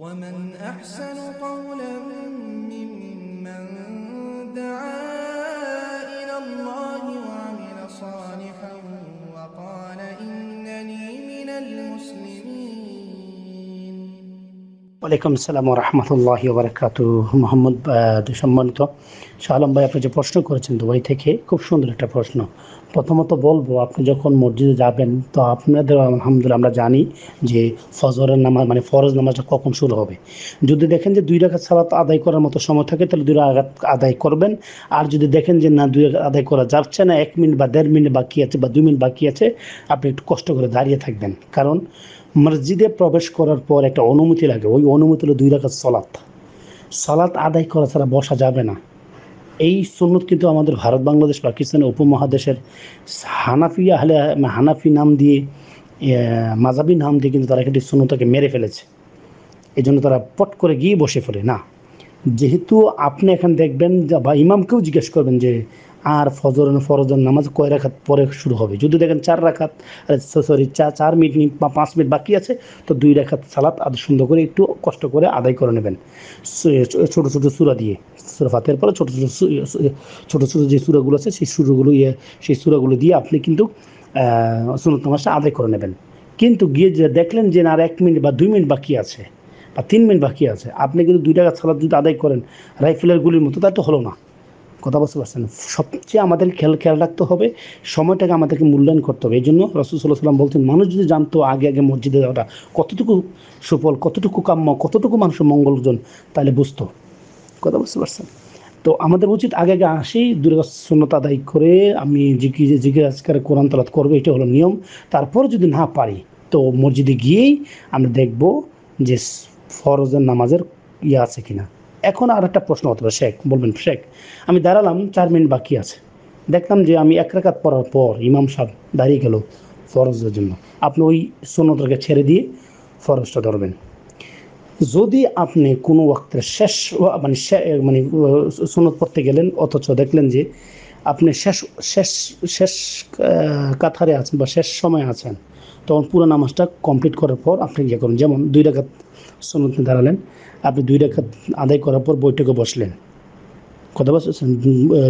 ومن أحسن قولا ممن دعا إلى الله وعمل صالحا ওয়ালাইকুম সালাম রহমতুল্লাহ বরকাত মোহাম্মদ সম্মানিত শাহলম ভাই আপনি যে প্রশ্ন করেছেন দুবাই থেকে খুব সুন্দর একটা প্রশ্ন প্রথমত বলবো আপনি যখন মসজিদে যাবেন তো আপনাদের আলহামদুলিল্লাহ আমরা জানি যে ফজরের নামাজ মানে ফরজ নামাজটা কখন শুরু হবে যদি দেখেন যে দুই রাখাত সালাত আদায় করার মতো সময় থাকে তাহলে দুই রাখাত আদায় করবেন আর যদি দেখেন যে না দুই আদায় করা যাচ্ছে না এক মিনিট বা দেড় মিনিট বাকি আছে বা দুই মিনিট বাকি আছে আপনি একটু কষ্ট করে দাঁড়িয়ে থাকবেন কারণ মসজিদে প্রবেশ করার পর একটা অনুমতি লাগে ওই অনুমতি হলো দুই রাখার সলাত সালাত আদায় করা ছাড়া বসা যাবে না এই সুন্নত কিন্তু আমাদের ভারত বাংলাদেশ পাকিস্তানের উপমহাদেশের হানাফি আহলে হানাফি নাম দিয়ে মাজাবি নাম দিয়ে কিন্তু তারা কিন্তু সুন্নতাকে মেরে ফেলেছে এই জন্য তারা পট করে গিয়ে বসে ফেলে না যেহেতু আপনি এখন দেখবেন বা ইমামকেও জিজ্ঞেস করবেন যে আর ফজর ফরজের নামাজ কয় রাখাত পরে শুরু হবে যদি দেখেন চার রাখাত সরি চা চার মিনিট বা পাঁচ মিনিট বাকি আছে তো দুই রাখাত সালাত আদ সুন্দর করে একটু কষ্ট করে আদায় করে নেবেন ছোট ছোট সুরা দিয়ে সুরা ফাতের পরে ছোট ছোট ছোট ছোট যে সুরাগুলো আছে সেই সুরগুলো ইয়ে সেই সুরাগুলো দিয়ে আপনি কিন্তু সুনত নামাজটা আদায় করে নেবেন কিন্তু গিয়ে যে দেখলেন যে আর এক মিনিট বা দুই মিনিট বাকি আছে বা তিন মিনিট বাকি আছে আপনি কিন্তু দুই টাকা সালাদ যদি আদায় করেন রাইফেলের গুলির মতো তা তো হলো না কথা বুঝতে পারছেন সবচেয়ে আমাদের খেয়াল খেয়াল রাখতে হবে সময়টাকে আমাদেরকে মূল্যায়ন করতে হবে এই জন্য রসুল্লাহ সাল্লাম বলছেন মানুষ যদি জানতো আগে আগে মসজিদে যাওয়াটা কতটুকু সুফল কতটুকু কাম্য কতটুকু মানুষের মঙ্গলজন তাহলে বুঝতো কথা বুঝতে পারছেন তো আমাদের উচিত আগে আগে আসি দুর্গাশূন্যতা আদায় করে আমি জিকি জিকির আজকের কোরআন তালাত করবো এটা হলো নিয়ম তারপর যদি না পারি তো মসজিদে গিয়েই আমরা দেখব যে ফরজের নামাজের ইয়ে আছে কিনা এখন আর একটা প্রশ্ন হতে পারে শেখ বলবেন শেখ আমি দাঁড়ালাম চার মিনিট বাকি আছে দেখলাম যে আমি এক রেখাত পড়ার পর ইমাম সাহেব দাঁড়িয়ে গেল ফরজের জন্য আপনি ওই সোনতটাকে ছেড়ে দিয়ে ফরজটা ধরবেন যদি আপনি কোনো ওয়াক্তের শেষ মানে মানে সনদ পড়তে গেলেন অথচ দেখলেন যে আপনি শেষ শেষ শেষ কাথারে আছেন বা শেষ সময় আছেন তখন পুরো নামাজটা কমপ্লিট করার পর আপনি ইয়ে করুন যেমন দুই রেখাত সন্ন্যতে দাঁড়ালেন আপনি দুই রেখাত আদায় করার পর বৈঠকে বসলেন কথা বলছেন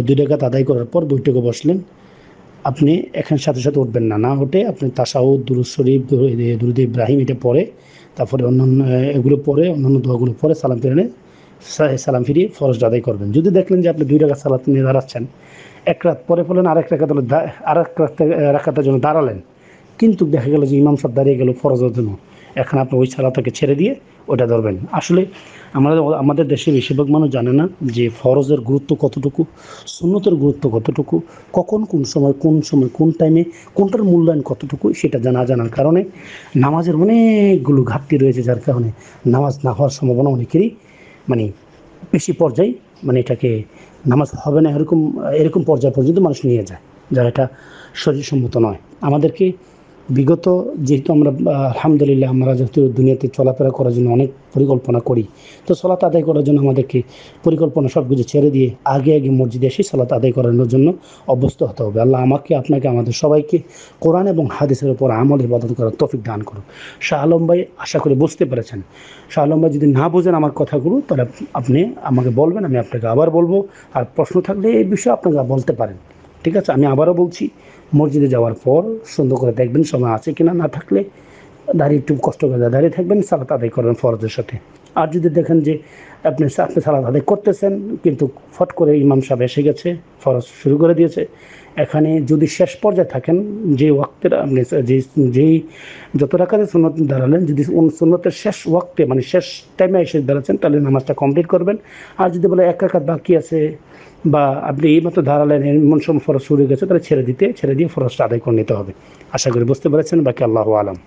দুই রেখাত আদায় করার পর বৈঠকে বসলেন আপনি এখান সাথে সাথে উঠবেন না না উঠে আপনি তাসাউ দুরুদ শরীফ দুরুদ ইব্রাহিম এটা পরে তারপরে অন্যান্য এগুলো পরে অন্যান্য দোয়াগুলো পরে সালাম ফিরানে সালাম ফিরিয়ে ফরজ আদায় করবেন যদি দেখলেন যে আপনি দুই ডাকাত সালাত নিয়ে দাঁড়াচ্ছেন এক রাত পরে ফলেন আরেক রাখাত আর এক রাখাতের জন্য দাঁড়ালেন কিন্তু দেখা গেল যে ইমাম সাহেব দাঁড়িয়ে গেল ফরজের জন্য এখন আপনি ওই সালাতাকে ছেড়ে দিয়ে ওটা ধরবেন আসলে আমরা আমাদের দেশে বেশিরভাগ মানুষ জানে না যে ফরজের গুরুত্ব কতটুকু সুন্নতের গুরুত্ব কতটুকু কখন কোন সময় কোন সময় কোন টাইমে কোনটার মূল্যায়ন কতটুকু সেটা জানা জানার কারণে নামাজের অনেকগুলো ঘাটতি রয়েছে যার কারণে নামাজ না হওয়ার সম্ভাবনা অনেকেরই মানে বেশি পর্যায়ে মানে এটাকে নামাজ হবে না এরকম এরকম পর্যায় পর্যন্ত মানুষ নিয়ে যায় যা এটা শরীরসম্মত নয় আমাদেরকে বিগত যেহেতু আমরা আলহামদুলিল্লাহ আমরা যেহেতু দুনিয়াতে চলাফেরা করার জন্য অনেক পরিকল্পনা করি তো সলাত আদায় করার জন্য আমাদেরকে পরিকল্পনা সব কিছু ছেড়ে দিয়ে আগে আগে মসজিদে এসে সলাত আদায় করানোর জন্য অভ্যস্ত হতে হবে আল্লাহ আমাকে আপনাকে আমাদের সবাইকে কোরআন এবং হাদিসের উপর আমল ইবাদত করার তফিক দান করুন শাহ আলম ভাই আশা করি বুঝতে পেরেছেন শাহ আলম ভাই যদি না বোঝেন আমার কথাগুলো তাহলে আপনি আমাকে বলবেন আমি আপনাকে আবার বলবো আর প্রশ্ন থাকলে এই বিষয়ে আপনাকে বলতে পারেন ঠিক আছে আমি আবারও বলছি মসজিদে যাওয়ার পর সুন্দর করে দেখবেন সময় আছে কিনা না থাকলে দাঁড়িয়ে একটু কষ্ট করে দাঁড়িয়ে থাকবেন সালাত আদায় করবেন ফরজের সাথে আর যদি দেখেন যে আপনি আপনি সালাদ আদায় করতেছেন কিন্তু ফট করে ইমাম সাহেব এসে গেছে ফরজ শুরু করে দিয়েছে এখানে যদি শেষ পর্যায়ে থাকেন যে ওয়াক্তের আপনি যে যেই যত টাকাতে সুন্নত দাঁড়ালেন যদি সুন্নতের শেষ ওয়াক্তে মানে শেষ টাইমে এসে দাঁড়াচ্ছেন তাহলে নামাজটা কমপ্লিট করবেন আর যদি বলে এক একাত বাকি আছে বা আপনি এই মতো দাঁড়ালেন এমন সময় ফরজ শুরু হয়ে গেছে তাহলে ছেড়ে দিতে ছেড়ে দিয়ে ফরজটা আদায় করে নিতে হবে আশা করি বুঝতে পেরেছেন বাকি আল্লাহ আলম